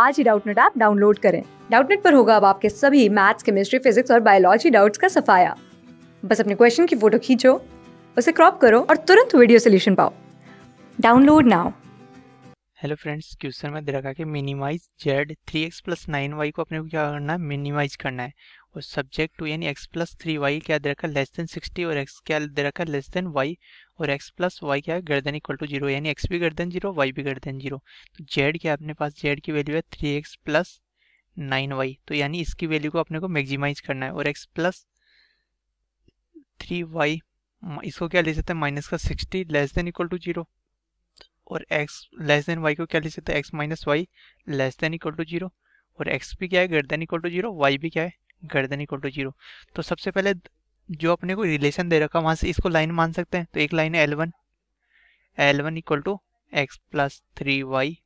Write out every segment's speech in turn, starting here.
आज ही Doubtnut app download करें डाउटनेट पर होगा अब आपके सभी मैथ्स केमिस्ट्री फिजिक्स और बायोलॉजी डाउट्स का सफाया बस अपने क्वेश्चन की फोटो खींचो उसे क्रॉप करो और तुरंत वीडियो सोल्यूशन पाओ download now hello friends question में दे रखा कि minimize Z three x plus nine Y को अपने को क्या करना है मिनिमाइज करना है और सब्जेक्ट टू यानी एक्स प्लस थ्री वाई क्या दे रखा है लेस देन सिक्सटी और एक्स क्या दे रखा है लेस देन वाई और x प्लस वाई क्या है गर्दन इक्वल टू जीरो यानी x भी गर्दन जीरो y भी गर्दन जीरो तो z क्या अपने पास z की वैल्यू है three x plus nine Y तो यानी इसकी वैल्यू को अपने को मैक्सिमाइज करना है और x प्लस थ्री वाई इसको क्या ले सकते हैं माइनस का sixty less than equal to zero और x लेस देन y को क्या ले सकते हैं x minus Y less than equal to zero और x भी क्या है गर्दन इक्वल टू जीरो वाई भी क्या है गर्दन इक्वल टू जीरो तो सबसे पहले जो अपने को रिलेशन दे रखा वहां से इसको लाइन मान सकते हैं तो एक लाइन है L one L one equal to X plus three Y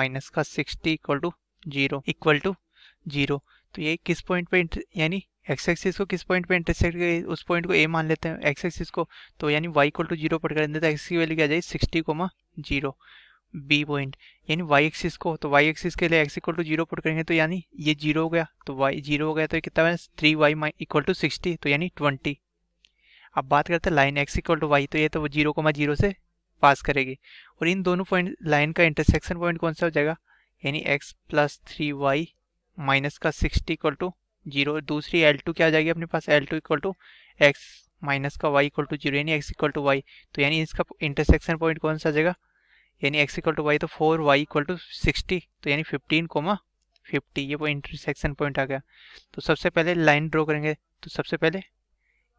minus का sixty equal to zero equal to zero तो ये किस पॉइंट पे यानी एक्स एक्सिस को किस पॉइंट पे इंटरसेक्ट गए उस पॉइंट को ए मान लेते हैं एक्स एक्सिस को तो यानी वाई इक्वल टू जीरो पट कर देते हैं एक्स तो की वैल्यू क्या आ जाएगी sixty comma zero B point यानी वाई एक्सिस को तो वाई एक्सिस के लिए X equal to zero put करेंगे तो यानी ये जीरो हो गया तो वाई जीरो हो गया तो कितना बना थ्री वाई माइ इक्वल टू सिक्सटी तो यानी ट्वेंटी अब बात करते हैं line x equal to y तो ये तो वो जीरो को मैं जीरो से पास करेगी और इन दोनों पॉइंट लाइन का इंटरसेक्शन पॉइंट कौन सा हो जाएगा यानी x plus three Y minus का सिक्सटी इक्वल टू जीरो दूसरी एल टू क्या आ जाएगी अपने पास L two equal to x minus का वाई इक्वल टू जीरो यानी एक्स इक्वल टू वाई तो यानी इसका इंटरसेक्शन पॉइंट कौन सा आ जाएगा यानी x इक्वल टू वाई तो four y equal to sixty तो यानी फिफ्टीन कोमा फिफ्टी ये वो इंटरसेक्शन पॉइंट आ गया तो सबसे पहले लाइन ड्रॉ करेंगे तो सबसे पहले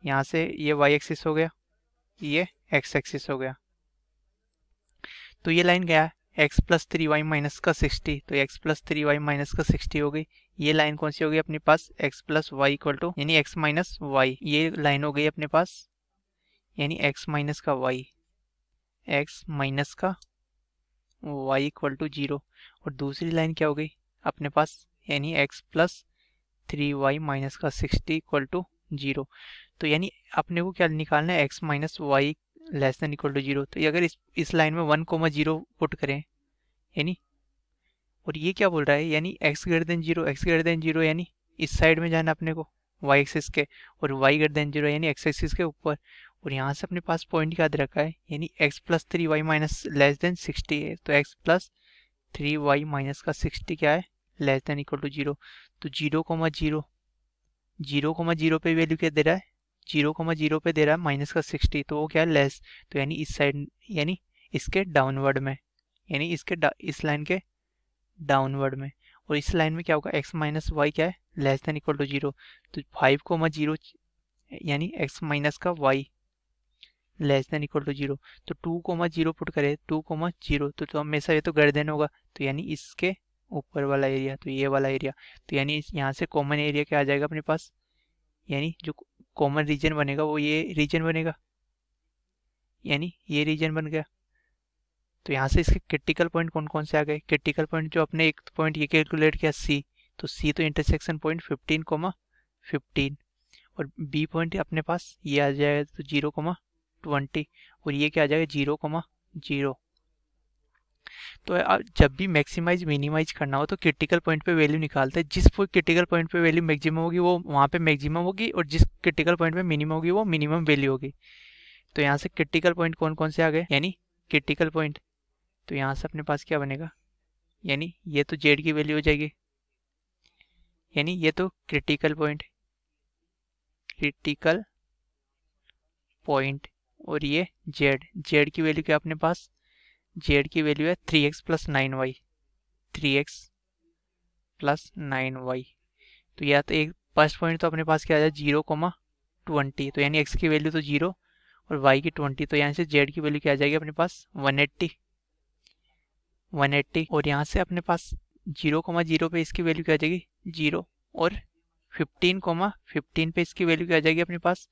यहाँ से ये y एक्सिस हो गया ये x एक्सिस हो गया तो ये लाइन गया x plus three Y minus का सिक्सटी तो x plus three Y minus का सिक्सटी हो गई ये लाइन कौन सी हो गई अपने पास x plus y equal to यानी x माइनस वाई ये लाइन हो गई अपने पास यानी x माइनस का y x माइनस का y इक्वल टू जीरो और दूसरी लाइन क्या हो गई अपने पास यानी x plus three Y minus का सिक्सटी इक्वल टू जीरो तो यानी अपने को क्या निकालना है x minus Y less than equal to zero तो अगर इस इस लाइन में वन कोमा जीरो पुट करें यानी और ये क्या बोल रहा है यानी x greater than zero x greater than zero यानी इस साइड में जाना अपने को y एक्सिस के और y ग्रेटर देन जीरो यानी x एक्सिस के ऊपर और यहाँ से अपने पास पॉइंट याद रखा है यानी x plus three Y minus less than sixty है तो x plus three Y minus का सिक्सटी क्या है less than equal to zero तो zero comma zero zero comma zero पे वैल्यू क्या दे रहा है जीरो कोमा जीरो पे दे रहा है माइनस का सिक्सटी तो वो क्या है लेस तो यानी इस साइड यानी इसके डाउनवर्ड में यानी इसके इस लाइन के डाउनवर्ड में और इस लाइन में क्या होगा एक्स माइनस वाई क्या है less than equal to zero तो फाइव कोमा जीरो यानी एक्स माइनस का y less than equal to zero तो टू कोमा जीरो पुट करे टू कोमा जीरो तो, हमेशा तो ये तो गर्दन होगा तो यानी इसके ऊपर वाला एरिया तो ये वाला एरिया तो यानी यहाँ से कॉमन एरिया क्या आ जाएगा अपने पास यानी जो कॉमन रीजन बनेगा वो ये रीजन बनेगा यानी ये रीजन बन गया तो यहाँ से इसके क्रिटिकल पॉइंट कौन कौन से आ गए क्रिटिकल पॉइंट जो अपने एक पॉइंट ये कैलकुलेट किया सी तो सी तो intersection point fifteen comma fifteen और बी पॉइंट अपने पास ये आ जाएगा तो जीरो कोमा ट्वेंटी और ये क्या आ जाएगा जीरो कोमा जीरो तो अब जब भी मैक्सिमाइज मिनिमाइज करना हो तो क्रिटिकल पॉइंट पे वैल्यू निकालते हैं जिस क्रिटिकल पॉइंट पे वैल्यू मैक्सिमम होगी वो वहाँ पे मैक्सिमम होगी और जिस क्रिटिकल पॉइंट पे मिनिमम होगी वो मिनिमम वैल्यू होगी तो यहाँ से क्रिटिकल पॉइंट कौन कौन से आ गए यानी क्रिटिकल पॉइंट तो यहाँ से अपने पास क्या बनेगा यानी ये तो जेड की वैल्यू हो जाएगी यानी ये तो क्रिटिकल पॉइंट क्रिटिकल पॉइंट और ये जेड जेड की वैल्यू क्या अपने पास जेड की वैल्यू है three x plus nine y three x plus nine Y तो या तो एक फर्स्ट पॉइंट तो अपने पास क्या आ जाए जीरो कोमा ट्वेंटी तो यानी एक्स की वैल्यू तो जीरो और वाई की ट्वेंटी तो यहाँ से जेड की वैल्यू क्या आ जाएगी अपने पास वन एट्टी वन एट्टी और यहाँ से अपने पास जीरो कोमा जीरो पे इसकी वैल्यू क्या आ जाएगी जीरो और फिफ्टीन कोमा फिफ्टीन पे इसकी वैल्यू क्या आ जाएगी अपने पास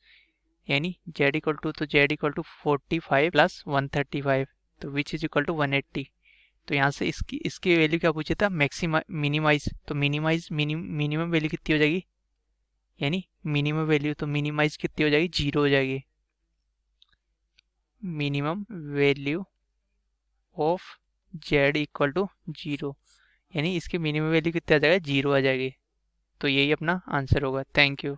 यानी जेड इक्वल टू तो Z equal to forty five plus one thirty five तो which is equal to one eighty तो यहाँ से इसकी इसकी वैल्यू क्या पूछे था मैक्सिमा मिनिमाइज तो मिनिमाइज मिनिमम वैल्यू कितनी हो जाएगी यानी मिनिमम वैल्यू तो मिनिमाइज कितनी हो जाएगी जीरो हो जाएगी minimum value of Z equal to zero यानी इसकी मिनिमम वैल्यू कितनी आ जाएगा जीरो आ जाएगी तो यही अपना आंसर होगा थैंक यू